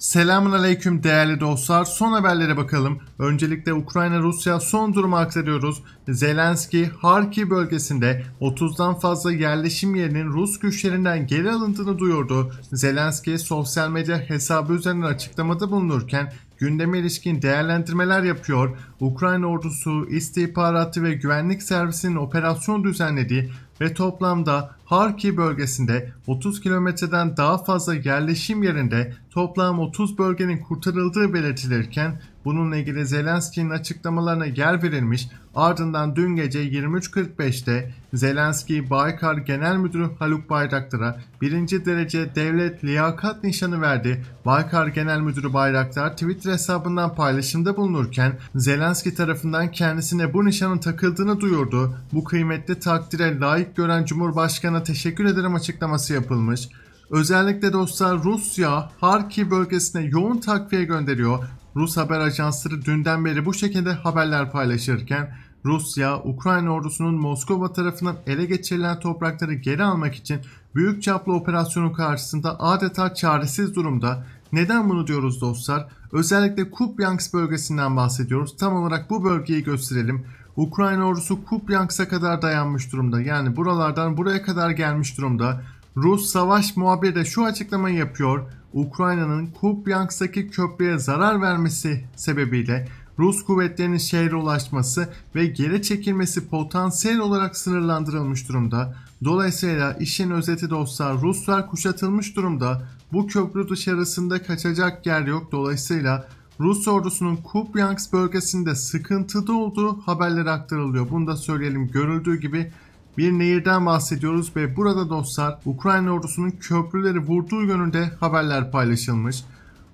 Selamun Aleyküm değerli dostlar. Son haberlere bakalım. Öncelikle Ukrayna-Rusya son durumu aktarıyoruz. Zelenski, Harki bölgesinde 30'dan fazla yerleşim yerinin Rus güçlerinden geri alındığını duyurdu. Zelenski sosyal medya hesabı üzerinden açıklamada bulunurken gündeme ilişkin değerlendirmeler yapıyor. Ukrayna ordusu, istihbaratı ve güvenlik servisinin operasyon düzenlediği ve toplamda Harki bölgesinde 30 kilometreden daha fazla yerleşim yerinde toplam 30 bölgenin kurtarıldığı belirtilirken bununla ilgili Zelenski'nin açıklamalarına yer verilmiş ardından dün gece 23.45'te Zelenski Baykar Genel Müdürü Haluk Bayraktar'a birinci derece devlet liyakat nişanı verdi. Baykar Genel Müdürü Bayraktar Twitter hesabından paylaşımda bulunurken Zelenski tarafından kendisine bu nişanın takıldığını duyurdu. Bu kıymetli takdire layık gören Cumhurbaşkanı teşekkür ederim açıklaması yapılmış. Özellikle dostlar Rusya Harki bölgesine yoğun takviye gönderiyor. Rus haber ajansları dünden beri bu şekilde haberler paylaşırken Rusya, Ukrayna ordusunun Moskova tarafından ele geçirilen toprakları geri almak için büyük çaplı operasyonu karşısında adeta çaresiz durumda. Neden bunu diyoruz dostlar? Özellikle Kupyansk bölgesinden bahsediyoruz. Tam olarak bu bölgeyi gösterelim. Ukrayna ordusu Kupryansk'a kadar dayanmış durumda. Yani buralardan buraya kadar gelmiş durumda. Rus savaş muhabiri de şu açıklamayı yapıyor. Ukrayna'nın Kupryansk'taki köprüye zarar vermesi sebebiyle Rus kuvvetlerinin şehre ulaşması ve geri çekilmesi potansiyel olarak sınırlandırılmış durumda. Dolayısıyla işin özeti dostlar Ruslar kuşatılmış durumda. Bu köprü dışarısında kaçacak yer yok. Dolayısıyla Rus ordusunun Kubryansk bölgesinde sıkıntıda olduğu haberleri aktarılıyor. Bunu da söyleyelim görüldüğü gibi bir nehirden bahsediyoruz ve burada dostlar Ukrayna ordusunun köprüleri vurduğu yönünde haberler paylaşılmış.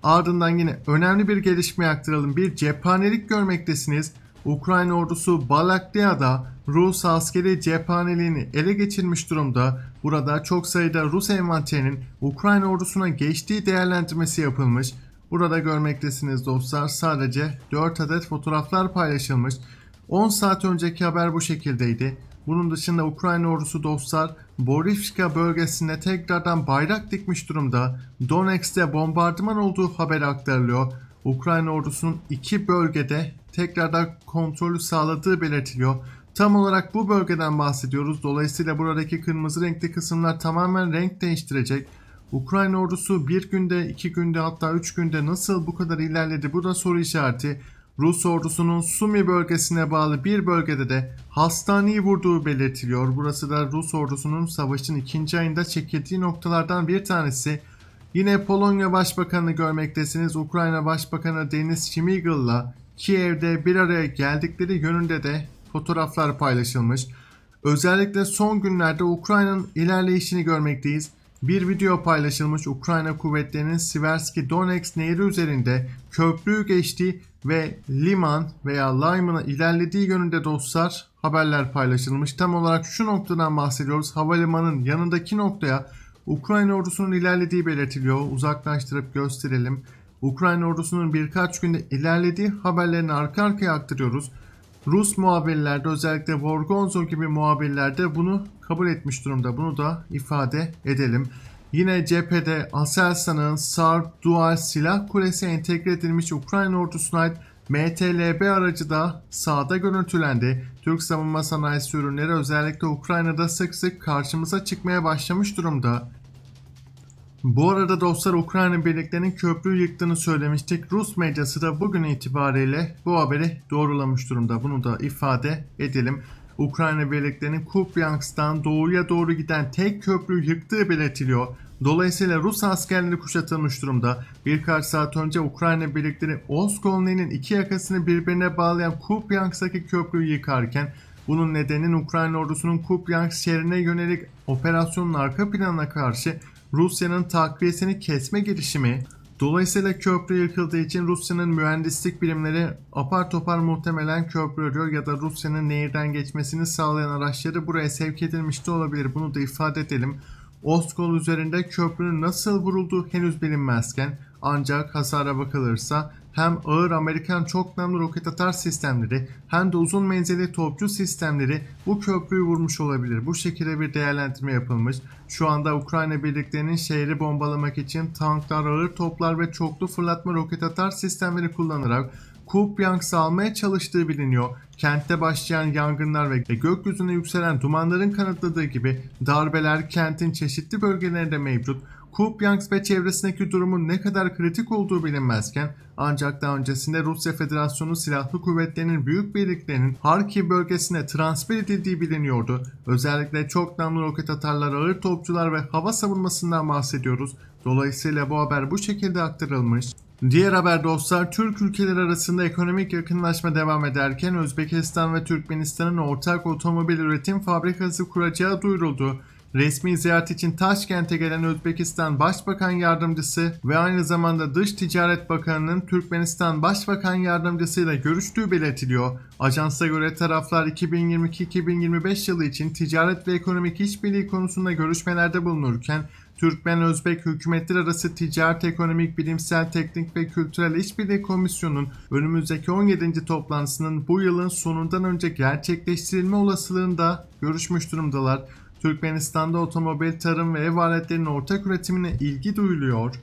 Ardından yine önemli bir gelişme aktaralım. Bir cephanelik görmektesiniz. Ukrayna ordusu Balakliya'da Rus askeri cephaneliğini ele geçirmiş durumda. Burada çok sayıda Rus envanterinin Ukrayna ordusuna geçtiği değerlendirmesi yapılmış. Burada görmektesiniz dostlar sadece 4 adet fotoğraflar paylaşılmış. 10 saat önceki haber bu şekildeydi. Bunun dışında Ukrayna ordusu dostlar Borivska bölgesinde tekrardan bayrak dikmiş durumda. Donetsk'te bombardıman olduğu haber aktarılıyor. Ukrayna ordusunun iki bölgede tekrardan kontrolü sağladığı belirtiliyor. Tam olarak bu bölgeden bahsediyoruz. Dolayısıyla buradaki kırmızı renkli kısımlar tamamen renk değiştirecek. Ukrayna ordusu bir günde, iki günde hatta üç günde nasıl bu kadar ilerledi bu da soru işareti. Rus ordusunun Sumi bölgesine bağlı bir bölgede de hastaneyi vurduğu belirtiliyor. Burası da Rus ordusunun savaşın ikinci ayında çekildiği noktalardan bir tanesi. Yine Polonya Başbakanı görmektesiniz. Ukrayna Başbakanı Deniz Şimigıl'la Kiev'de bir araya geldikleri yönünde de fotoğraflar paylaşılmış. Özellikle son günlerde Ukrayna'nın ilerleyişini görmekteyiz. Bir video paylaşılmış Ukrayna kuvvetlerinin Siversky Donetsk nehri üzerinde köprüyü geçtiği ve liman veya limana ilerlediği yönünde dostlar haberler paylaşılmış. Tam olarak şu noktadan bahsediyoruz. Havalimanının yanındaki noktaya Ukrayna ordusunun ilerlediği belirtiliyor. Uzaklaştırıp gösterelim. Ukrayna ordusunun birkaç günde ilerlediği haberlerini arka arkaya aktarıyoruz. Rus muhabirlerde özellikle Vorgonzo gibi muhabirlerde bunu kabul etmiş durumda. Bunu da ifade edelim. Yine cephede Aselsan'ın Sarp Dual Silah Kulesi entegre edilmiş Ukrayna ordusuna ait MTLB aracı da sahada görüntülendi. Türk savunma sanayisi ürünleri özellikle Ukrayna'da sık sık karşımıza çıkmaya başlamış durumda. Bu arada dostlar Ukrayna birliklerinin köprü yıktığını söylemiştik. Rus medyası da bugün itibariyle bu haberi doğrulamış durumda. Bunu da ifade edelim. Ukrayna birliklerinin Kupyansk'tan doğuya doğru giden tek köprüyü yıktığı belirtiliyor. Dolayısıyla Rus askerleri kuşatılmış durumda. Birkaç saat önce Ukrayna birlikleri Oskolni'nin iki yakasını birbirine bağlayan Kupyansk'taki köprüyü yıkarken bunun nedeni Ukrayna ordusunun Kupyansk şehrine yönelik operasyonun arka planına karşı Rusya'nın takviyesini kesme girişimi, dolayısıyla köprü yıkıldığı için Rusya'nın mühendislik birimleri apar topar muhtemelen köprü örüyor ya da Rusya'nın nehirden geçmesini sağlayan araçları buraya sevk edilmiş de olabilir. Bunu da ifade edelim. Oskol üzerinde köprünün nasıl vurulduğu henüz bilinmezken ancak hasara bakılırsa hem ağır Amerikan çok nemli roket atar sistemleri hem de uzun menzilli topçu sistemleri bu köprüyü vurmuş olabilir. Bu şekilde bir değerlendirme yapılmış. Şu anda Ukrayna birliklerinin şehri bombalamak için tanklar, ağır toplar ve çoklu fırlatma roket atar sistemleri kullanarak Kupyansk'ı almaya çalıştığı biliniyor. Kentte başlayan yangınlar ve gökyüzüne yükselen dumanların kanıtladığı gibi darbeler kentin çeşitli bölgelerinde mevcut. Kupyansk ve çevresindeki durumun ne kadar kritik olduğu bilinmezken ancak daha öncesinde Rusya Federasyonu Silahlı Kuvvetleri'nin büyük birliklerinin Harki bölgesine transfer edildiği biliniyordu. Özellikle çok namlu roket atarlar, ağır topçular ve hava savunmasından bahsediyoruz. Dolayısıyla bu haber bu şekilde aktarılmış. Diğer haber dostlar Türk ülkeleri arasında ekonomik yakınlaşma devam ederken Özbekistan ve Türkmenistan'ın ortak otomobil üretim fabrikası kuracağı duyuruldu. Resmi ziyaret için Taşkent'e gelen Özbekistan Başbakan Yardımcısı ve aynı zamanda Dış Ticaret Bakanı'nın Türkmenistan Başbakan Yardımcısı ile görüştüğü belirtiliyor. Ajansa göre taraflar 2022-2025 yılı için ticaret ve ekonomik işbirliği konusunda görüşmelerde bulunurken Türkmen-Özbek hükümetler arası ticaret, ekonomik, bilimsel, teknik ve kültürel işbirliği komisyonunun önümüzdeki 17. toplantısının bu yılın sonundan önce gerçekleştirilme olasılığında görüşmüş durumdalar. Türkmenistan'da otomobil, tarım ve ev aletlerinin ortak üretimine ilgi duyuluyor.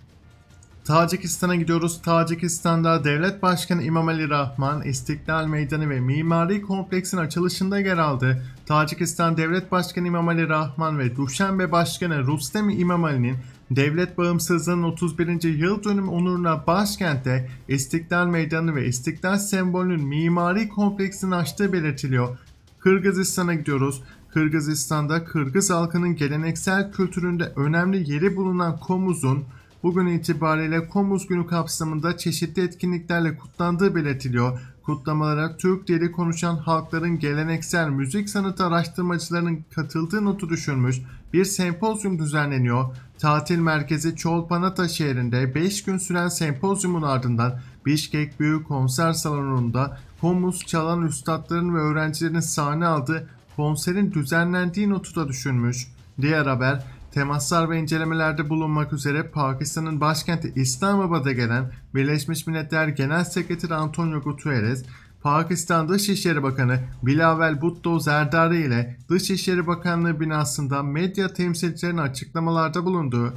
Tacikistan'a gidiyoruz. Tacikistan'da Devlet Başkanı İmamali Rahman, İstiklal Meydanı ve Mimari Kompleks'in açılışında yer aldı. Tacikistan Devlet Başkanı İmamali Rahman ve Duşenbe Başkanı Rustemi İmamali'nin devlet bağımsızlığının 31. yıl dönümü onuruna başkentte İstiklal Meydanı ve İstiklal sembolünün mimari kompleksini açtığı belirtiliyor. Kırgızistan'a gidiyoruz. Kırgızistan'da Kırgız halkının geleneksel kültüründe önemli yeri bulunan Komuz'un bugün itibariyle Komuz günü kapsamında çeşitli etkinliklerle kutlandığı belirtiliyor. Kutlamalara Türk dili konuşan halkların geleneksel müzik sanatı araştırmacılarının katıldığı notu düşürmüş bir sempozyum düzenleniyor. Tatil merkezi Çolpanata şehrinde 5 gün süren sempozyumun ardından Bişkek Büyük Konser Salonu'nda Komuz çalan üstadların ve öğrencilerin sahne aldığı konserin düzenlendiği notu da düşünmüş. Diğer haber, temaslar ve incelemelerde bulunmak üzere Pakistan'ın başkenti İslamabad'a gelen Birleşmiş Milletler Genel Sekreteri Antonio Guterres, Pakistan Dışişleri Bakanı Bilavel Bhutto Zerdari ile Dışişleri Bakanlığı binasında medya temsilcilerinin açıklamalarda bulunduğu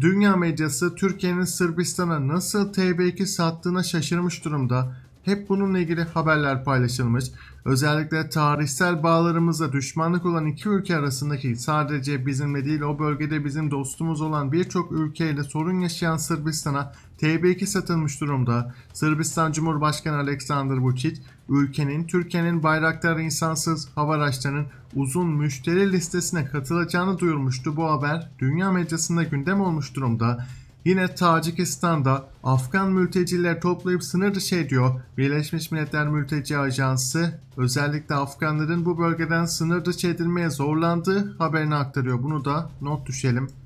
Dünya medyası Türkiye'nin Sırbistan'a nasıl TB2 sattığına şaşırmış durumda. Hep bununla ilgili haberler paylaşılmış. Özellikle tarihsel bağlarımızla düşmanlık olan iki ülke arasındaki sadece bizimle değil o bölgede bizim dostumuz olan birçok ülkeyle sorun yaşayan Sırbistan'a TB2 satılmış durumda. Sırbistan Cumhurbaşkanı Aleksandr Vučić ülkenin Türkiye'nin bayrakları insansız hava araçlarının uzun müşteri listesine katılacağını duyurmuştu. Bu haber dünya medyasında gündem olmuş durumda. Yine Tacikistan'da Afgan mültecileri toplayıp sınır dışı ediyor. Birleşmiş Milletler Mülteci Ajansı özellikle Afganların bu bölgeden sınır dışı edilmeye zorlandığı haberini aktarıyor. Bunu da not düşelim.